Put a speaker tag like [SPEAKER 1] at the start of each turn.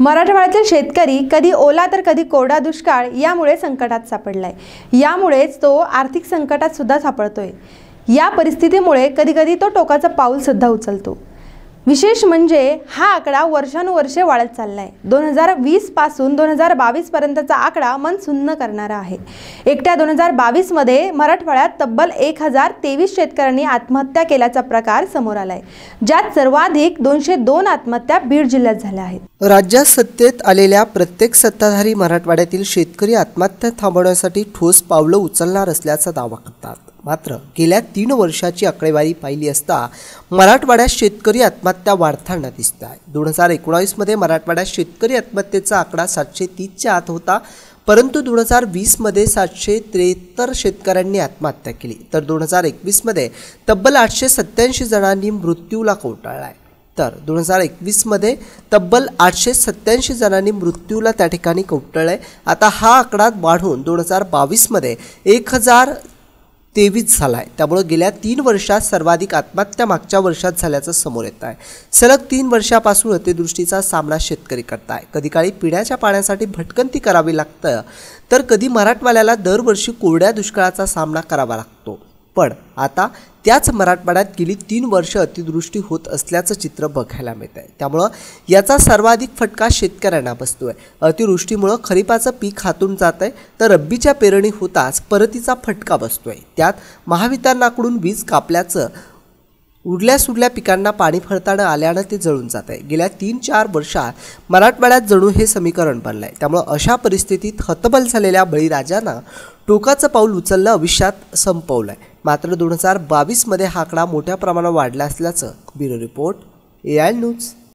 [SPEAKER 1] मराठवाड्यातील शेतकरी कधी ओला तर कधी कोरडा दुष्काळ यामुळे संकटात सापडलाय यामुळेच तो आर्थिक संकटात सुद्धा सापडतोय या परिस्थितीमुळे कधीकधी तो टोकाचा पाऊलसुद्धा उचलतो विशेष म्हणजे हा आकडा वर्षानुवर्षे वाढत चालला आहे दोन हजार वीसपासून दोन हजार बावीसपर्यंतचा आकडा मन सुन्न करणारा आहे एकट्या दोन हजार बावीसमध्ये मराठवाड्यात तब्बल एक हजार तेवीस शेतकऱ्यांनी आत्महत्या केल्याचा प्रकार समोर आलाय ज्यात सर्वाधिक दोनशे दोन आत्महत्या बीड जिल्ह्यात झाल्या आहेत
[SPEAKER 2] राज्यात सत्तेत आलेल्या प्रत्येक सत्ताधारी मराठवाड्यातील शेतकरी आत्महत्या थांबवण्यासाठी ठोस पावलं उचलणार असल्याचा दावा करतात मात्र गेल्या तीन वर्षाची आकडेवारी पाहिली असता मराठवाड्यात शेतकरी आत्महत्या वाढताना दिसत आहे दोन हजार एकोणावीसमध्ये मराठवाड्यात शेतकरी आत्महत्येचा आकडा सातशे तीसच्या आत होता परंतु दोन हजार वीसमध्ये सातशे त्रेहत्तर शेतकऱ्यांनी आत्महत्या केली तर दोन हजार एकवीसमध्ये तब्बल आठशे सत्त्याऐंशी जणांनी मृत्यूला कोटाळला आहे तर दोन हजार एकवीसमध्ये तब्बल आठशे सत्याऐंशी जणांनी मृत्यूला त्या ठिकाणी कोटळलं आहे आता हा आकडा वाढून दोन हजार बावीसमध्ये एक हजार तेवीस झाला आहे त्यामुळं गेल्या तीन वर्षात सर्वाधिक आत्महत्या मागच्या वर्षात झाल्याचं समोर येत आहे सलग तीन वर्षापासून अतिदृष्टीचा सामना शेतकरी करताय आहे कधी काळी पिण्याच्या पाण्यासाठी भटकंती करावी लागतं तर कधी मराठवाल्याला दरवर्षी कोरड्या दुष्काळाचा सामना करावा लागतो पण आता त्याच मराठवाड्यात गेली तीन वर्ष अतिवृष्टी होत असल्याचं चित्र बघायला मिळत आहे त्यामुळं याचा सर्वाधिक फटका शेतकऱ्यांना बसतो आहे अतिवृष्टीमुळं खरीपाचं पीक हातून जात आहे तर रब्बीच्या पेरणी होताच परतीचा फटका बसतो आहे त्यात महावितरणाकडून वीज कापल्याचं उडल्या सुडल्या पिकांना पाणी फळताना आल्यानं ते जळून जात आहे गेल्या तीन चार वर्षात मराठवाड्यात जणू हे समीकरण बनलं आहे त्यामुळं अशा परिस्थितीत हतबल झालेल्या बळीराजांना टोकाचं पाऊल उचललं आयुष्यात संपवलं आहे मात्र दोन हजार बावीसमध्ये हा आकडा मोठ्या प्रमाणात वाढला असल्याचं bureau report A I news